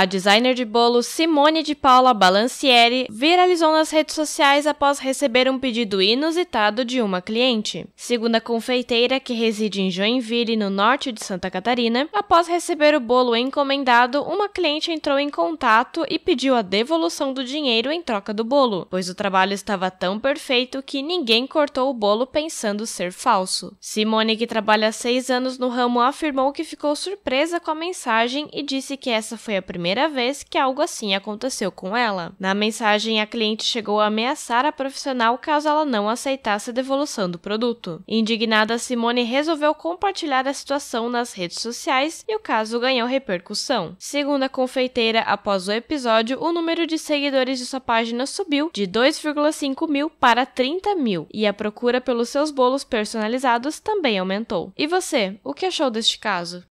A designer de bolo Simone de Paula Balancieri viralizou nas redes sociais após receber um pedido inusitado de uma cliente. Segundo a confeiteira, que reside em Joinville, no norte de Santa Catarina, após receber o bolo encomendado, uma cliente entrou em contato e pediu a devolução do dinheiro em troca do bolo, pois o trabalho estava tão perfeito que ninguém cortou o bolo pensando ser falso. Simone, que trabalha há seis anos no ramo, afirmou que ficou surpresa com a mensagem e disse que essa foi a primeira primeira vez que algo assim aconteceu com ela. Na mensagem, a cliente chegou a ameaçar a profissional caso ela não aceitasse a devolução do produto. Indignada, Simone resolveu compartilhar a situação nas redes sociais e o caso ganhou repercussão. Segundo a confeiteira, após o episódio, o número de seguidores de sua página subiu de 2,5 mil para 30 mil e a procura pelos seus bolos personalizados também aumentou. E você, o que achou deste caso?